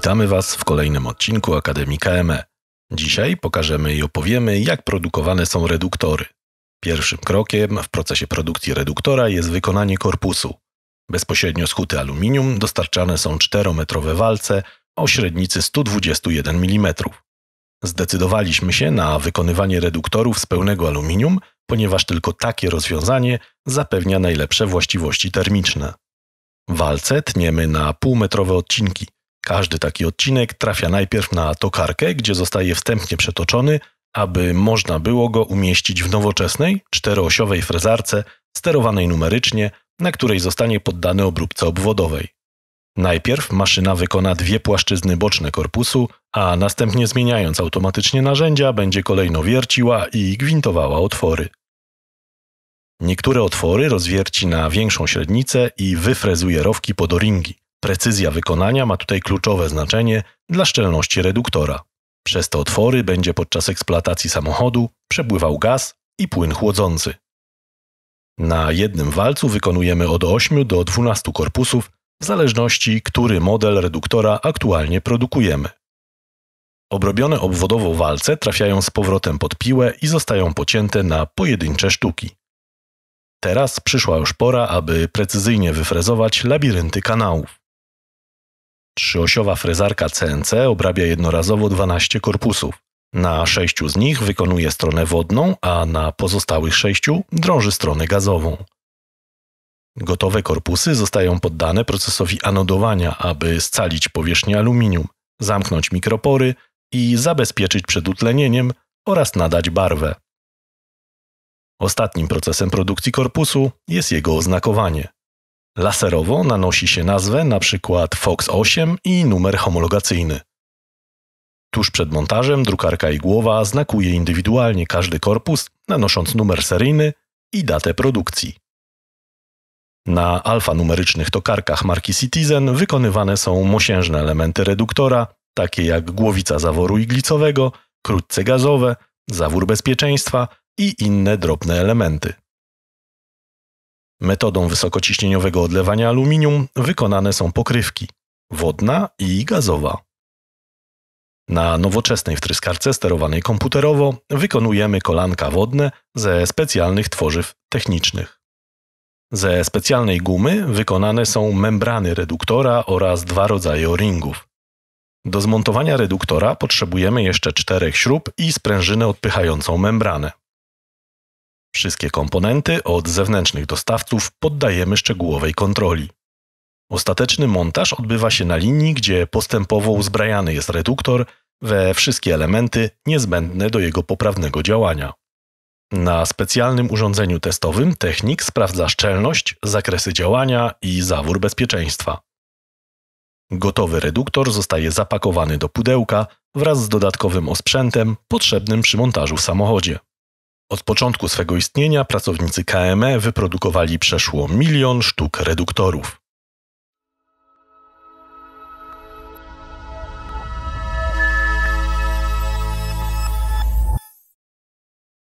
Witamy Was w kolejnym odcinku Akademii KME. Dzisiaj pokażemy i opowiemy, jak produkowane są reduktory. Pierwszym krokiem w procesie produkcji reduktora jest wykonanie korpusu. Bezpośrednio z huty aluminium dostarczane są 4-metrowe walce o średnicy 121 mm. Zdecydowaliśmy się na wykonywanie reduktorów z pełnego aluminium, ponieważ tylko takie rozwiązanie zapewnia najlepsze właściwości termiczne. Walce tniemy na półmetrowe odcinki – każdy taki odcinek trafia najpierw na tokarkę, gdzie zostaje wstępnie przetoczony, aby można było go umieścić w nowoczesnej, czteroosiowej frezarce sterowanej numerycznie, na której zostanie poddany obróbce obwodowej. Najpierw maszyna wykona dwie płaszczyzny boczne korpusu, a następnie zmieniając automatycznie narzędzia będzie kolejno wierciła i gwintowała otwory. Niektóre otwory rozwierci na większą średnicę i wyfrezuje rowki pod oringi. Precyzja wykonania ma tutaj kluczowe znaczenie dla szczelności reduktora. Przez te otwory będzie podczas eksploatacji samochodu przepływał gaz i płyn chłodzący. Na jednym walcu wykonujemy od 8 do 12 korpusów, w zależności który model reduktora aktualnie produkujemy. Obrobione obwodowo walce trafiają z powrotem pod piłę i zostają pocięte na pojedyncze sztuki. Teraz przyszła już pora, aby precyzyjnie wyfrezować labirynty kanałów. Trzyosiowa frezarka CNC obrabia jednorazowo 12 korpusów. Na sześciu z nich wykonuje stronę wodną, a na pozostałych sześciu drąży stronę gazową. Gotowe korpusy zostają poddane procesowi anodowania, aby scalić powierzchnię aluminium, zamknąć mikropory i zabezpieczyć przed utlenieniem oraz nadać barwę. Ostatnim procesem produkcji korpusu jest jego oznakowanie. Laserowo nanosi się nazwę, np. Na Fox 8 i numer homologacyjny. Tuż przed montażem drukarka i głowa znakuje indywidualnie każdy korpus, nanosząc numer seryjny i datę produkcji. Na alfanumerycznych tokarkach marki Citizen wykonywane są mosiężne elementy reduktora, takie jak głowica zaworu iglicowego, krótce gazowe, zawór bezpieczeństwa i inne drobne elementy. Metodą wysokociśnieniowego odlewania aluminium wykonane są pokrywki wodna i gazowa. Na nowoczesnej wtryskarce sterowanej komputerowo wykonujemy kolanka wodne ze specjalnych tworzyw technicznych. Ze specjalnej gumy wykonane są membrany reduktora oraz dwa rodzaje o-ringów. Do zmontowania reduktora potrzebujemy jeszcze czterech śrub i sprężynę odpychającą membranę. Wszystkie komponenty od zewnętrznych dostawców poddajemy szczegółowej kontroli. Ostateczny montaż odbywa się na linii, gdzie postępowo uzbrajany jest reduktor we wszystkie elementy niezbędne do jego poprawnego działania. Na specjalnym urządzeniu testowym technik sprawdza szczelność, zakresy działania i zawór bezpieczeństwa. Gotowy reduktor zostaje zapakowany do pudełka wraz z dodatkowym osprzętem potrzebnym przy montażu w samochodzie. Od początku swego istnienia pracownicy KME wyprodukowali przeszło milion sztuk reduktorów.